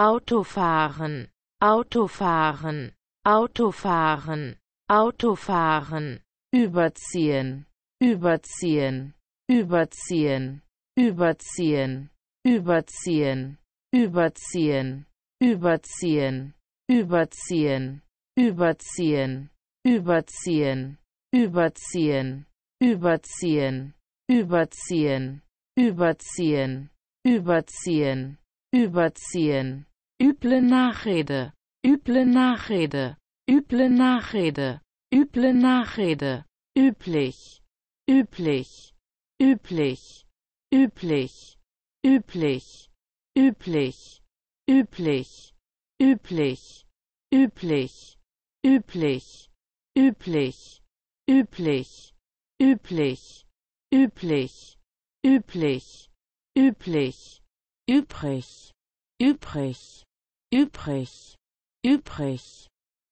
Autofahren, Autofahren, Autofahren, Autofahren, überziehen, überziehen, überziehen, überziehen, überziehen, überziehen, überziehen, überziehen, überziehen, überziehen, überziehen, überziehen, überziehen, überziehen, überziehen, überziehen üble Nachrede, üble Nachrede, üble Nachrede, üble Nachrede, üblich, üblich, üblich, üblich, üblich, üblich, üblich, üblich, üblich, üblich, üblich, üblich, üblich, üblich, üblich, üblich, übrig, übrig übrig, übrig,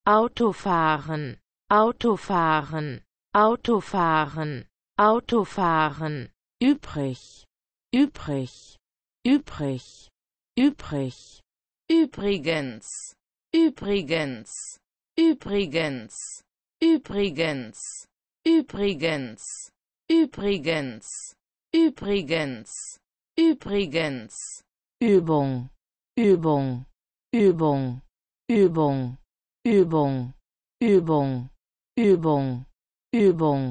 Autofahren, Autofahren, Autofahren, Autofahren, übrig, übrig, übrig, übrig, übrigens, übrigens, übrigens, übrigens, übrigens, übrigens, übrigens, übrigens, Übung, Übung, Übung, Übung, Übung, Übung, Übung, Übung.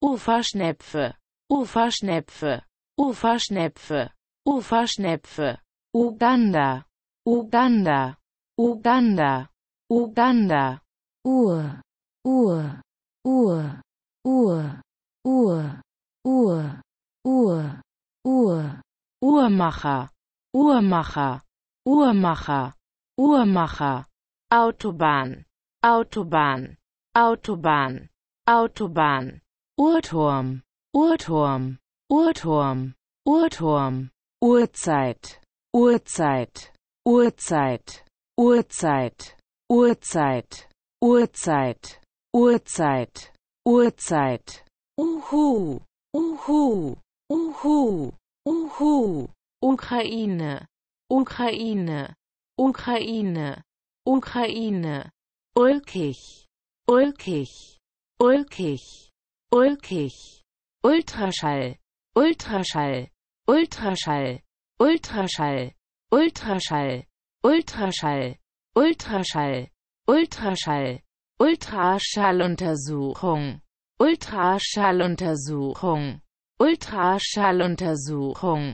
Uferschnepfe, Uferschnepfe, Uferschnepfe, Uferschnepfe. Uganda, Uganda, Uganda, Uganda. Uhr, Uhr, Uhr, Uhr, Uhr, Uhr, Uhr, Uhr. Uhrmacher, Uhrmacher, Uhrmacher. Uhrmacher, Autobahn, Autobahn, Autobahn, Autobahn, Uhrturm, Uhrturm, Uhrturm, Uhrturm, Uhrzeit, Uhrzeit, Uhrzeit, Uhrzeit, Uhrzeit, Uhrzeit, Uhrzeit, Uhrzeit, Uhu, Uhu, Uhu, Uhu, Ukraine, Ukraine, Ukraine, Ukraine, ulkig, ulkig, ulkig, ulkig, Ultraschall, Ultraschall, Ultraschall, Ultraschall, Ultraschall, Ultraschall, Ultraschall, Ultraschall, Ultraschalluntersuchung, Ultraschalluntersuchung, Ultraschalluntersuchung,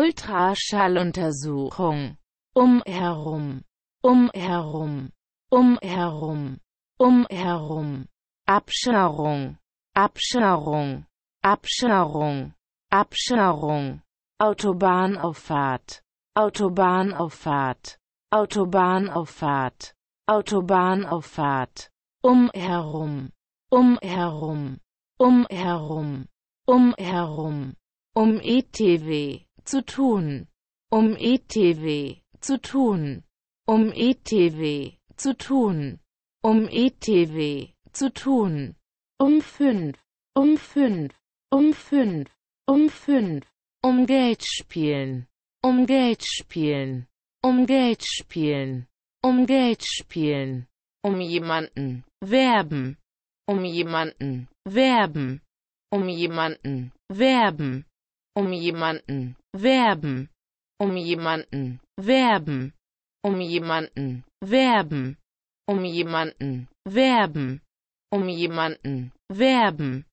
Ultraschalluntersuchung umherum, umherum, umherum, umherum, um herum, um herum, Autobahnauffahrt, Autobahnauffahrt, Autobahnauffahrt, Autobahnauffahrt, umherum, umherum, umherum, umherum, um um e ETW zu tun, um ETW zu tun, um ETW zu tun, um ETW zu tun, um fünf, um fünf, um fünf, um fünf, um Geld spielen, um Geld spielen, um Geld spielen, um Geld spielen, um jemanden werben, um jemanden werben, um jemanden werben, um jemanden werben um jemanden werben, um jemanden werben, um jemanden werben, um jemanden werben,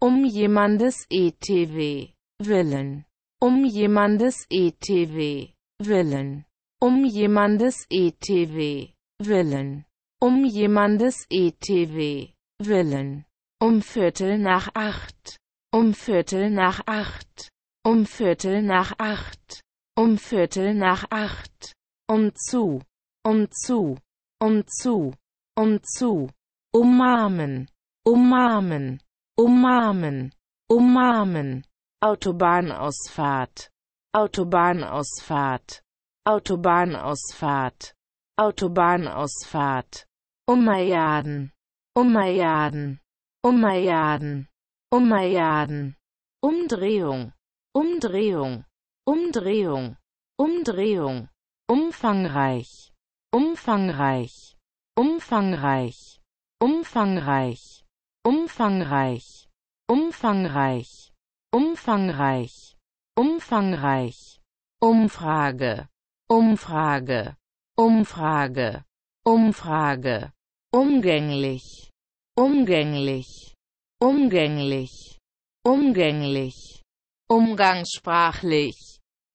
um jemandes ETW willen, um jemandes ETW willen, um jemandes ETW willen, um jemandes ETW willen, um Viertel nach acht, um Viertel nach acht, um Viertel nach acht um Viertel nach acht, um zu, um zu, um zu, um zu, umarmen, umarmen, umarmen, umarmen, Autobahnausfahrt, Autobahnausfahrt, Autobahnausfahrt, Autobahnausfahrt, Umayaden, Umayaden, Umayaden, Umayaden, Umdrehung, Umdrehung, Umdrehung, Umdrehung, umfangreich, umfangreich, umfangreich, umfangreich, umfangreich, umfangreich, umfangreich, umfangreich, Umfrage, Umfrage, Umfrage, Umfrage, umgänglich, umgänglich, umgänglich, umgänglich, umgangssprachlich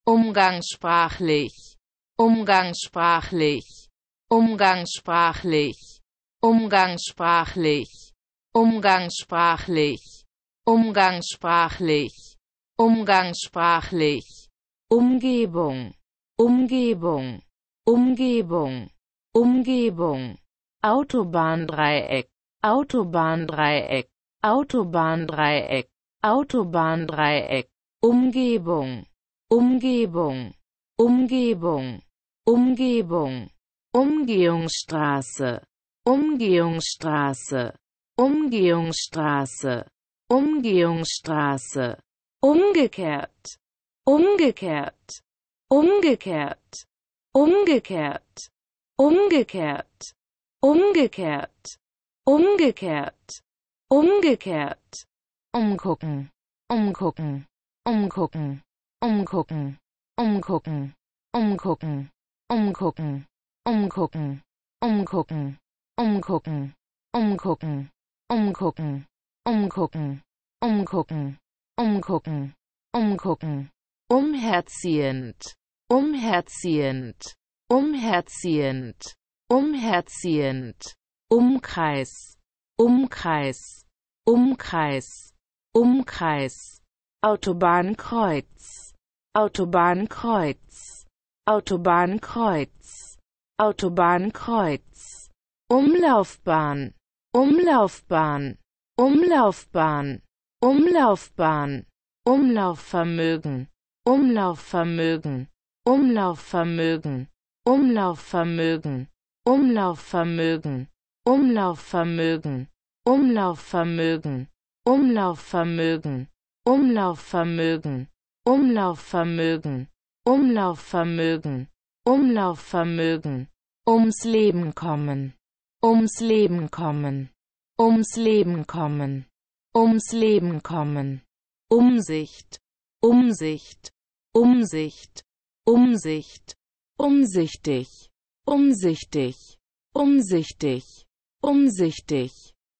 umgangssprachlich, umgangssprachlich, umgangssprachlich, umgangssprachlich, umgangssprachlich, umgangssprachlich, umgangssprachlich, Umgebung, Umgebung, Umgebung, Umgebung, Autobahndreieck, Autobahndreieck, Autobahndreieck, Autobahndreieck, Umgebung, Umgebung, Umgebung, Umgebung, Umgehungsstraße, Umgehungsstraße, Umgehungsstraße, Umgehungsstraße, umgekehrt, umgekehrt, umgekehrt, umgekehrt, umgekehrt, umgekehrt, umgekehrt, umgekehrt, umgucken, umgucken, umgucken umgucken, umgucken, umgucken, umgucken, umgucken, umgucken, umgucken, umgucken, umgucken, umgucken, umgucken, umgucken, umgucken, umherziehend, umherziehend, umherziehend, umherziehend, Umkreis, Umkreis, Umkreis, Umkreis, Autobahnkreuz. Autobahnkreuz, Autobahnkreuz, Autobahnkreuz, Umlaufbahn, Umlaufbahn, Umlaufbahn, Umlaufbahn, Umlaufvermögen, Umlaufvermögen, Umlaufvermögen, Umlaufvermögen, Umlaufvermögen, Umlaufvermögen, Umlaufvermögen, Umlaufvermögen, Umlaufvermögen, Umlaufvermögen, Umlaufvermögen, Umlaufvermögen, ums Leben kommen, ums Leben kommen, ums Leben kommen, ums Leben kommen, Umsicht, Umsicht, Umsicht, Umsicht, umsichtig, umsichtig, umsichtig, umsichtig,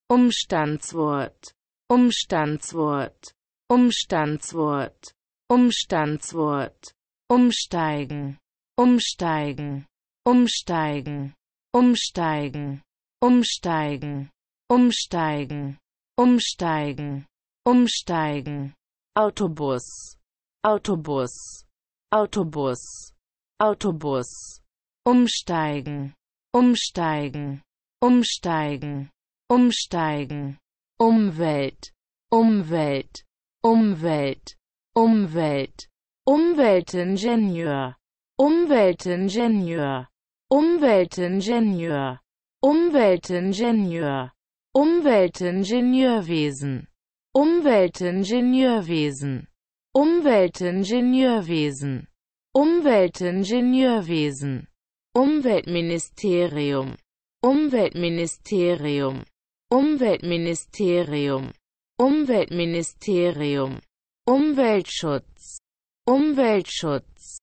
Umstandswort, Umstandswort, Umstandswort Umstandswort, umsteigen, umsteigen, umsteigen, umsteigen, umsteigen, umsteigen, umsteigen, umsteigen, Autobus, Autobus, Autobus, Autobus, umsteigen, umsteigen, umsteigen, umsteigen, Umwelt, Umwelt, Umwelt, Umwelt, Umweltingenieur, Umweltingenieur, Umweltingenieur, Umweltingenieur, Umweltingenieurwesen, Umweltingenieurwesen, Umweltingenieurwesen, Umweltingenieurwesen, Umweltministerium, Umweltministerium, Umweltministerium, Umweltministerium Umweltschutz, Umweltschutz,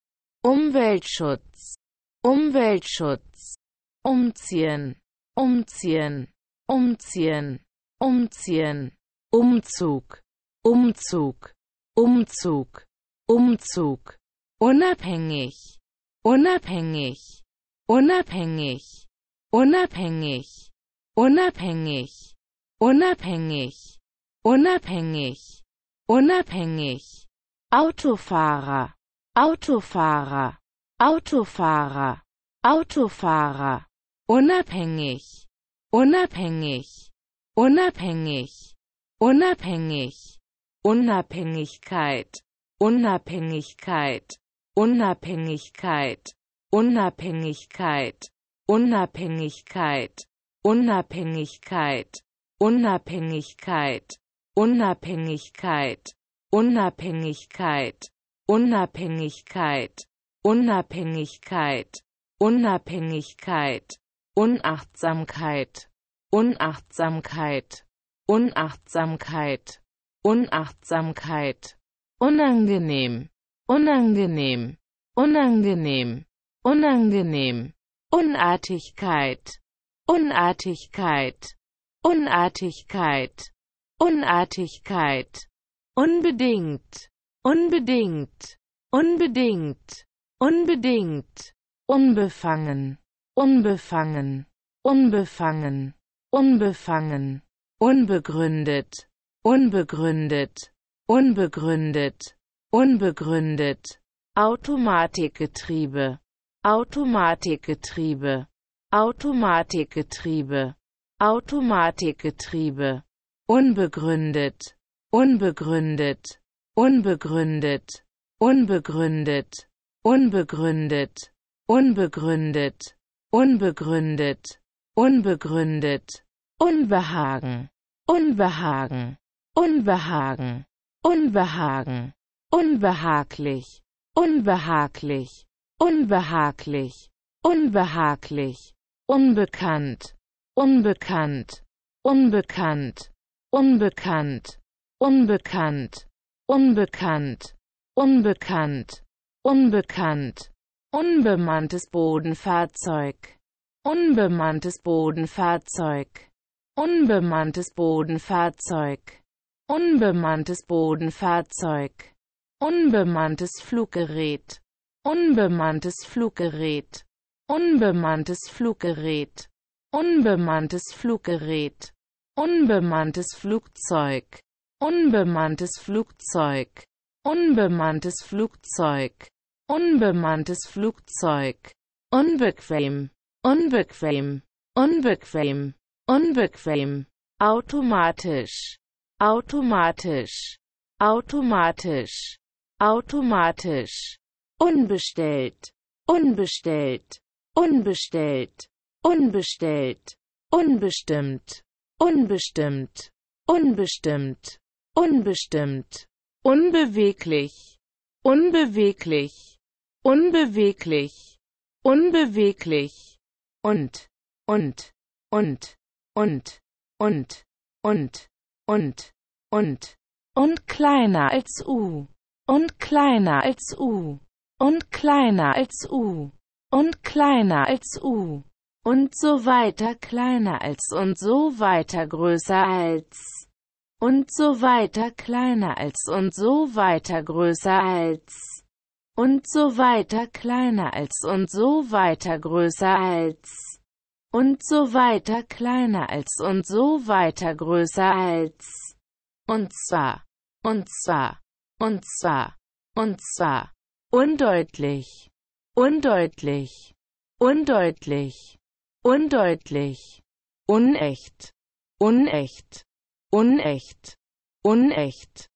Umweltschutz, Umweltschutz, umziehen, umziehen, umziehen, umziehen, Umzug, Umzug, Umzug, Umzug, unabhängig, unabhängig, unabhängig, unabhängig, unabhängig, unabhängig, unabhängig unabhängig unabhängig, Autofahrer, Autofahrer, Autofahrer, Autofahrer, unabhängig, unabhängig, unabhängig, unabhängig, Unabhängigkeit, Unabhängigkeit, Unabhängigkeit, Unabhängigkeit, Unabhängigkeit, Unabhängigkeit, Unabhängigkeit, Unabhängigkeit, Unabhängigkeit, Unabhängigkeit, Unabhängigkeit, Unabhängigkeit, Unachtsamkeit, Unachtsamkeit, Unachtsamkeit, Unachtsamkeit, unangenehm, unangenehm, unangenehm, unangenehm, Unartigkeit, Unartigkeit, Unartigkeit, Unartigkeit. Unbedingt. Unbedingt. Unbedingt. Unbedingt. Unbefangen. Unbefangen. Unbefangen. Unbefangen. Unbegründet. Unbegründet. Unbegründet. Unbegründet. Automatikgetriebe. Automatikgetriebe. Automatikgetriebe. Automatikgetriebe unbegründet, unbegründet, unbegründet, unbegründet, unbegründet, unbegründet, unbegründet, unbegründet, Unbehagen, Unbehagen, Unbehagen, Unbehagen, unbehaglich, unbehaglich, unbehaglich, unbehaglich, unbekannt, unbekannt, unbekannt unbekannt, unbekannt, unbekannt, unbekannt, unbekannt, unbemanntes Bodenfahrzeug, unbemanntes Bodenfahrzeug, unbemanntes Bodenfahrzeug, unbemanntes Bodenfahrzeug, unbemanntes Fluggerät, unbemanntes Fluggerät, unbemanntes Fluggerät, unbemanntes Fluggerät Unbemanntes Flugzeug. Unbemanntes Flugzeug. Unbemanntes Flugzeug. Unbemanntes Flugzeug. Unbequem. Unbequem. Unbequem. Unbequem. Automatisch. Automatisch. Automatisch. Automatisch. Unbestellt. Unbestellt. Unbestellt. Unbestellt. Unbestimmt unbestimmt, unbestimmt, unbestimmt, unbeweglich, unbeweglich, unbeweglich, unbeweglich, und, und, und, und, und, und, und, und, und kleiner als U, und kleiner als U, und kleiner als U, und kleiner als U und so weiter kleiner als und so weiter größer als und so weiter kleiner als und so weiter größer als und so weiter kleiner als und so weiter größer als und so weiter kleiner als und so weiter größer als und zwar und zwar und zwar und zwar undeutlich undeutlich undeutlich undeutlich, unecht, unecht, unecht, unecht.